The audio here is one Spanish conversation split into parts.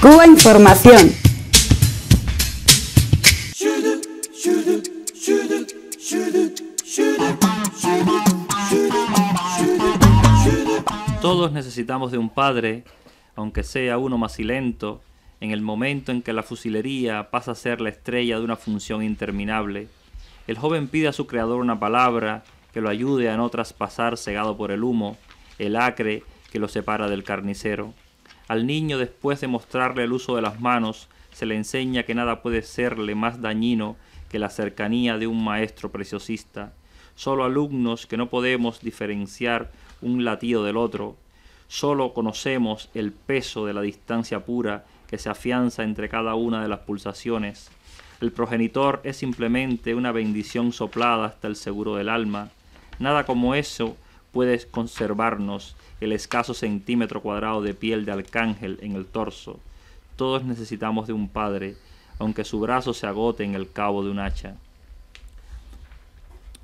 Cuba Información. Todos necesitamos de un padre, aunque sea uno más macilento, en el momento en que la fusilería pasa a ser la estrella de una función interminable. El joven pide a su creador una palabra que lo ayude a no traspasar cegado por el humo, el acre que lo separa del carnicero. Al niño, después de mostrarle el uso de las manos, se le enseña que nada puede serle más dañino que la cercanía de un maestro preciosista. Solo alumnos que no podemos diferenciar un latido del otro. Solo conocemos el peso de la distancia pura que se afianza entre cada una de las pulsaciones. El progenitor es simplemente una bendición soplada hasta el seguro del alma. Nada como eso Puedes conservarnos el escaso centímetro cuadrado de piel de arcángel en el torso. Todos necesitamos de un padre, aunque su brazo se agote en el cabo de un hacha.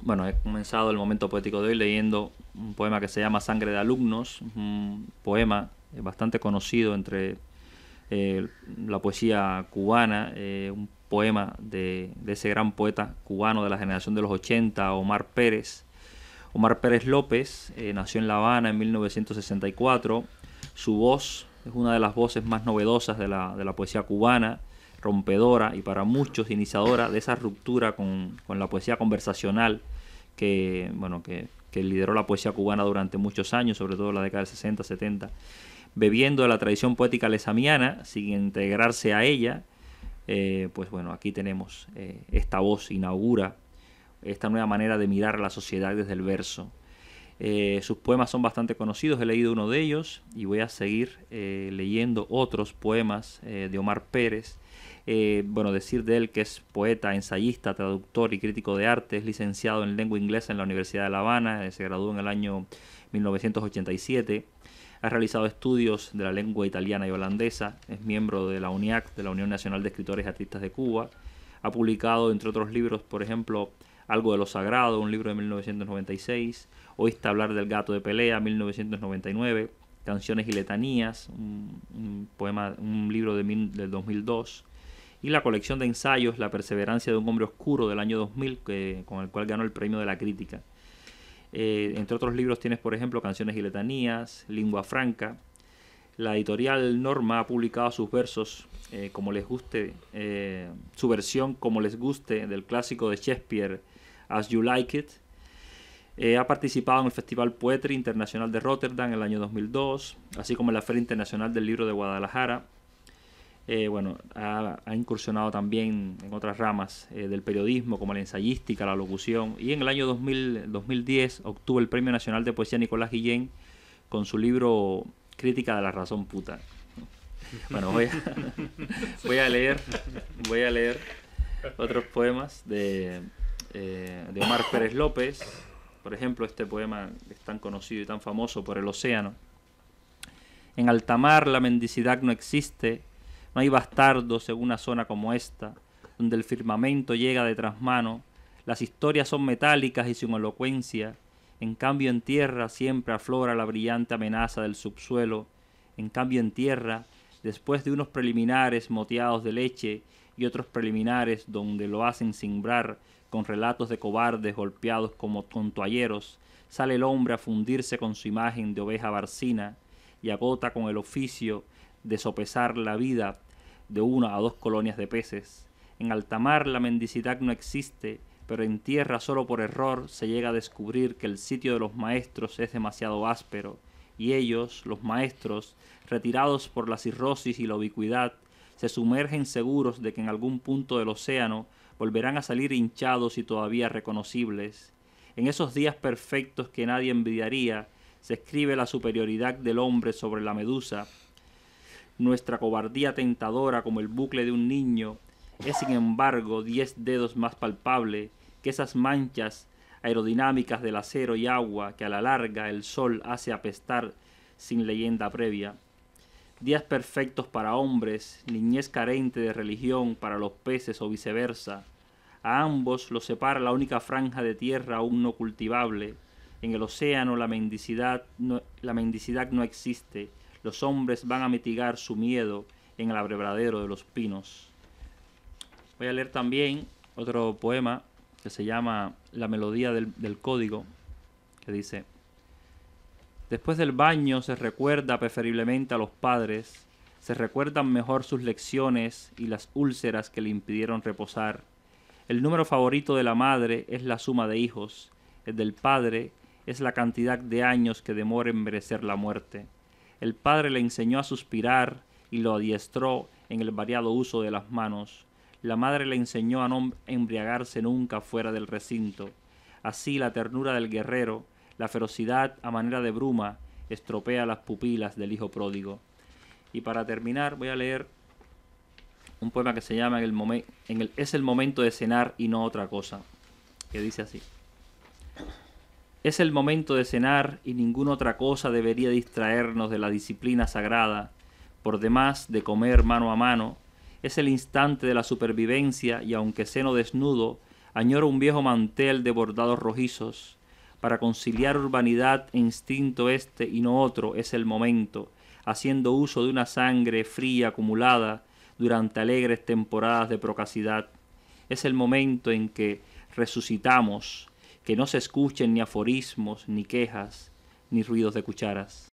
Bueno, he comenzado el momento poético de hoy leyendo un poema que se llama Sangre de Alumnos, un poema bastante conocido entre eh, la poesía cubana, eh, un poema de, de, ese gran poeta cubano de la generación de los 80, Omar Pérez, Omar Pérez López eh, nació en La Habana en 1964. Su voz es una de las voces más novedosas de la, de la poesía cubana, rompedora y para muchos iniciadora de esa ruptura con, la poesía conversacional que, bueno, que, lideró la poesía cubana durante muchos años, sobre todo la década del 60, 70, bebiendo de la tradición poética lesamiana sin integrarse a ella. Eh, pues bueno, aquí tenemos eh, esta voz inaugura esta nueva manera de mirar la sociedad desde el verso. Eh, sus poemas son bastante conocidos, he leído uno de ellos y voy a seguir eh, leyendo otros poemas eh, de Omar Pérez. bueno, decir de él que es poeta, ensayista, traductor y crítico de arte, es licenciado en lengua inglesa en la Universidad de La Habana, se graduó en el año 1987, ha realizado estudios de la lengua italiana y holandesa, es miembro de la UNIAC, de la Unión Nacional de Escritores y Artistas de Cuba, ha publicado, entre otros libros, por ejemplo, algo de lo Sagrado, un libro de 1996. Oíste hablar del gato de pelea, 1999. Canciones y letanías, un, poema, un libro de del 2002. Y la colección de ensayos La perseverancia de un hombre oscuro del año 2000, que, con el cual ganó el premio de la crítica. Eh, entre otros libros tienes, por ejemplo, Canciones y letanías, Lingua Franca, la editorial Norma ha publicado sus versos eh, como les guste, eh, su versión como les guste del clásico de Shakespeare, As You Like It. Eh, ha participado en el Festival Poetry Internacional de Rotterdam en el año 2002, así como en la Feria Internacional del Libro de Guadalajara. bueno, ha, incursionado también en otras ramas del periodismo, como la ensayística, la locución. Y en el año 2010 obtuvo el Premio Nacional de Poesía Nicolás Guillén con su libro Crítica de la razón puta. Bueno, voy a, leer, voy a leer otros poemas eh, de, Omar Pérez López. Por ejemplo, este poema es tan conocido y tan famoso por el océano. En alta mar la mendicidad no existe, no hay bastardos en una zona como esta, donde el firmamento llega de trasmano, las historias son metálicas y sin elocuencia, en cambio en tierra siempre aflora la brillante amenaza del subsuelo. En cambio en tierra, después de unos preliminares moteados de leche y otros preliminares donde lo hacen cimbrar con relatos de cobardes golpeados como tontoalleros, sale el hombre a fundirse con su imagen de oveja barcina y agota con el oficio de sopesar la vida de una a dos colonias de peces. En altamar la mendicidad no existe, pero en tierra solo por error se llega a descubrir que el sitio de los maestros es demasiado áspero, y ellos, los maestros, retirados por la cirrosis y la ubicuidad, se sumergen seguros de que en algún punto del océano volverán a salir hinchados y todavía reconocibles. En esos días perfectos que nadie envidiaría, se escribe la superioridad del hombre sobre la medusa. Nuestra cobardía tentadora como el bucle de un niño es sin embargo diez dedos más palpable que esas manchas aerodinámicas del acero y agua que a la larga el sol hace apestar sin leyenda previa. Días perfectos para hombres, niñez carente de religión para los peces o viceversa. A ambos los separa la única franja de tierra aún no cultivable. En el océano la mendicidad no, la mendicidad no existe. Los hombres van a mitigar su miedo en el abrebradero de los pinos. Voy a leer también otro poema que se llama La melodía del, código, que dice, después del baño se recuerda preferiblemente a los padres, se recuerdan mejor sus lecciones y las úlceras que le impidieron reposar. El número favorito de la madre es la suma de hijos, el del padre es la cantidad de años que demora en merecer la muerte. El padre le enseñó a suspirar y lo adiestró en el variado uso de las manos. La madre le enseñó a no embriagarse nunca fuera del recinto. Así la ternura del guerrero, la ferocidad a manera de bruma, estropea las pupilas del hijo pródigo. Y para terminar voy a leer un poema que se llama en el Es el momento de cenar y no otra cosa, que dice así. Es el momento de cenar y ninguna otra cosa debería distraernos de la disciplina sagrada, por demás de comer mano a mano, es el instante de la supervivencia y aunque seno desnudo, añoro un viejo mantel de bordados rojizos. Para conciliar urbanidad e instinto este y no otro es el momento, haciendo uso de una sangre fría acumulada durante alegres temporadas de procacidad. Es el momento en que resucitamos, que no se escuchen ni aforismos, ni quejas, ni ruidos de cucharas.